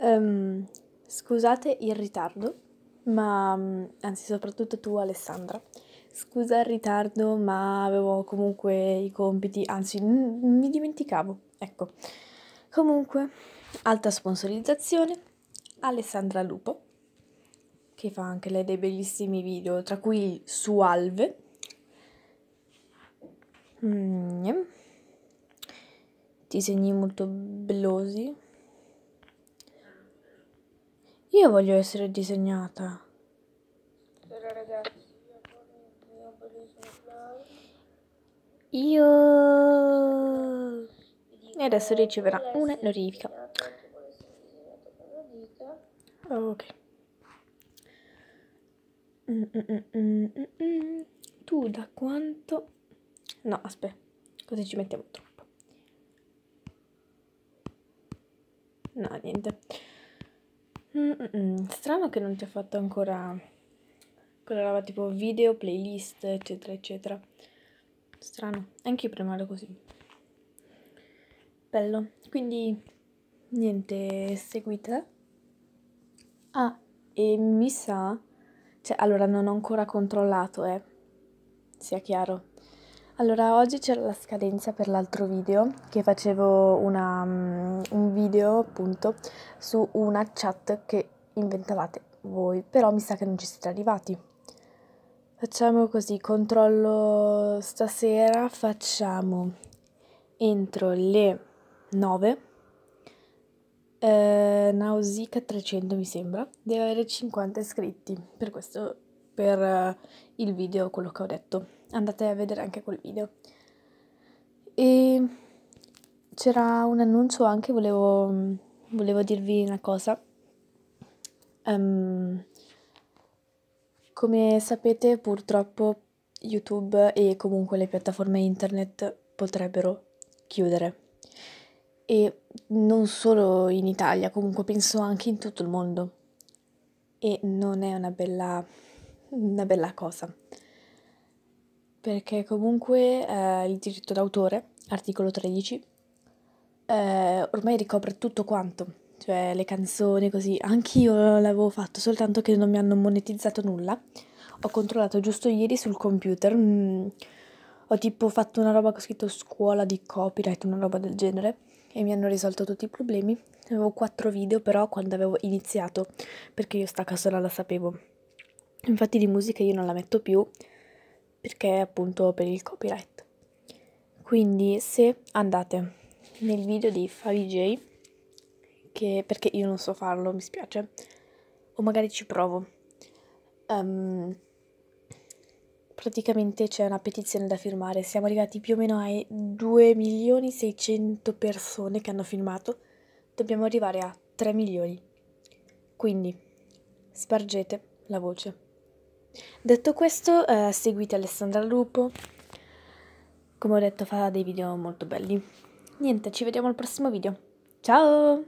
Um, scusate il ritardo, ma mm, anzi soprattutto tu Alessandra. Scusa il ritardo, ma avevo comunque i compiti, anzi mi dimenticavo. Ecco. Comunque, alta sponsorizzazione Alessandra Lupo che fa anche lei dei bellissimi video, tra cui su Alve. Mm. Disegni molto bellosi. Io voglio essere disegnata. Allora ragazzi, io Io... E adesso riceverà una notifica. Ok. Mm, mm, mm, tu da quanto... No, aspetta, così ci mettiamo troppo. No, niente. Mm, mm -mm. Strano che non ti ha fatto ancora quella roba tipo video, playlist, eccetera, eccetera. Strano, anche io prima ero così. Bello, quindi niente, seguite. Ah, e mi sa, cioè allora non ho ancora controllato, eh, sia chiaro allora, oggi c'era la scadenza per l'altro video che facevo una, um, un video appunto su una chat che inventavate voi, però mi sa che non ci siete arrivati. Facciamo così, controllo stasera, facciamo entro le 9. Eh, Nausica 300 mi sembra, deve avere 50 iscritti, per questo per eh, il video quello che ho detto. Andate a vedere anche quel video. E c'era un annuncio anche, volevo, volevo dirvi una cosa. Um, come sapete purtroppo YouTube e comunque le piattaforme internet potrebbero chiudere. E non solo in Italia, comunque penso anche in tutto il mondo. E non è una bella una bella cosa, perché comunque eh, il diritto d'autore, articolo 13, eh, ormai ricopre tutto quanto, cioè le canzoni così, anch'io l'avevo fatto, soltanto che non mi hanno monetizzato nulla. Ho controllato giusto ieri sul computer, mm, ho tipo fatto una roba che ho scritto scuola di copyright, una roba del genere, e mi hanno risolto tutti i problemi. Avevo quattro video però quando avevo iniziato, perché io sta cosa la sapevo. Infatti di musica io non la metto più perché appunto per il copyright. Quindi se andate nel video di Favij, che perché io non so farlo, mi spiace, o magari ci provo. Um, praticamente c'è una petizione da firmare, siamo arrivati più o meno ai 2 milioni 600 persone che hanno firmato, dobbiamo arrivare a 3 milioni. Quindi spargete la voce. Detto questo, eh, seguite Alessandra Lupo, come ho detto fa dei video molto belli. Niente, ci vediamo al prossimo video. Ciao!